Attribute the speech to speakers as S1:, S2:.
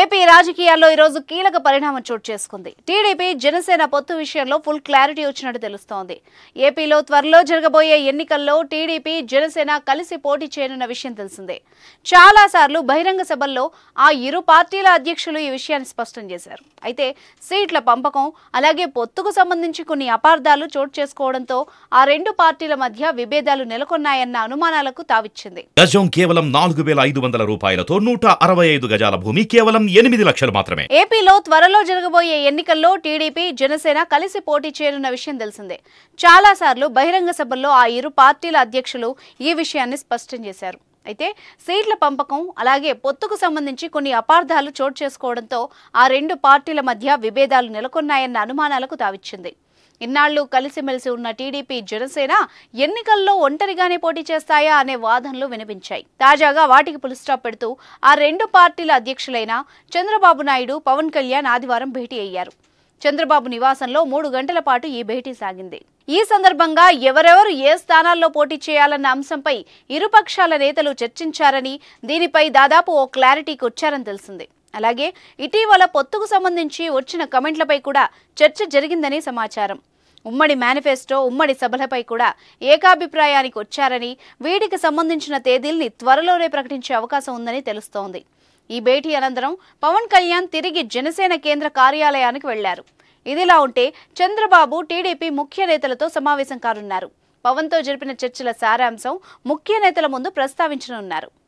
S1: AP రాజకీయాల్లో ఈరోజు కీలక పరిణామం చోటు చేసుకుంది టీడీపీ జనసేన పొత్తు విషయంలో ఫుల్ క్లారిటీ వచ్చినట్టు తెలుస్తోంది ఏపీలో త్వరలో జరగబోయే ఎన్నికల్లో టీడీపీ జనసేన కలిసి పోటీ చేయనున్న విషయం తెలిసిందే చాలాసార్లు బహిరంగ సభల్లో ఆ ఇరు పార్టీల అధ్యక్షులు ఈ విషయాన్ని స్పష్టం చేశారు అయితే సీట్ల పంపకం అలాగే పొత్తుకు సంబంధించి కొన్ని అపార్థాలు చోటు చేసుకోవడంతో ఆ రెండు పార్టీల మధ్య విభేదాలు నెలకొన్నాయన్న అనుమానాలకు తావిచ్చింది గజం కేవలం నాలుగు వేల ఐదు వందల రూపాయలతో నూట అరవై ఐదు గజాల భూమి కేవలం కేవలం ఎనిమిది లక్షలు మాత్రమే ఏపీలో త్వరలో జరగబోయే ఎన్నికల్లో టీడీపీ జనసేన కలిసి పోటీ చేయనున్న విషయం తెలిసిందే చాలా సార్లు బహిరంగ సభల్లో ఆ ఇరు పార్టీల అధ్యక్షులు ఈ విషయాన్ని స్పష్టం చేశారు అయితే సీట్ల పంపకం అలాగే పొత్తుకు సంబంధించి కొన్ని అపార్థాలు చోటు చేసుకోవడంతో ఆ రెండు పార్టీల మధ్య విభేదాలు నెలకొన్నాయన్న అనుమానాలకు తావిచ్చింది ఇన్నాళ్లు కలిసిమెలిసి ఉన్న టీడీపీ జనసేన ఎన్నికల్లో ఒంటరిగానే పోటీ చేస్తాయా అనే వాదనలు వినిపించాయి తాజాగా వాటికి పులిస్టాప్ పెడుతూ ఆ రెండు పార్టీల అధ్యక్షులైన చంద్రబాబు నాయుడు పవన్ కళ్యాణ్ ఆదివారం భేటీ అయ్యారు చంద్రబాబు నివాసంలో మూడు గంటల పాటు ఈ భేటీ సాగింది ఈ సందర్భంగా ఎవరెవరు ఏ స్థానాల్లో పోటీ చేయాలన్న అంశంపై ఇరుపక్షాల నేతలు చర్చించారని దీనిపై దాదాపు ఓ క్లారిటీకి వచ్చారని తెలిసింది అలాగే ఇటీవల పొత్తుకు సంబంధించి వచ్చిన కమెంట్లపై కూడా చర్చ జరిగిందని సమాచారం ఉమ్మడి మేనిఫెస్టో ఉమ్మడి సభలపై కూడా ఏకాభిప్రాయానికి వచ్చారని వీటికి సంబంధించిన తేదీల్ని త్వరలోనే ప్రకటించే అవకాశం ఉందని తెలుస్తోంది ఈ భేటీ అనంతరం పవన్ కళ్యాణ్ తిరిగి జనసేన కేంద్ర కార్యాలయానికి వెళ్లారు ఇదిలా ఉంటే చంద్రబాబు టీడీపీ ముఖ్య నేతలతో సమావేశం కానున్నారు పవన్తో జరిపిన చర్చల సారాంశం ముఖ్య నేతల ముందు ప్రస్తావించనున్నారు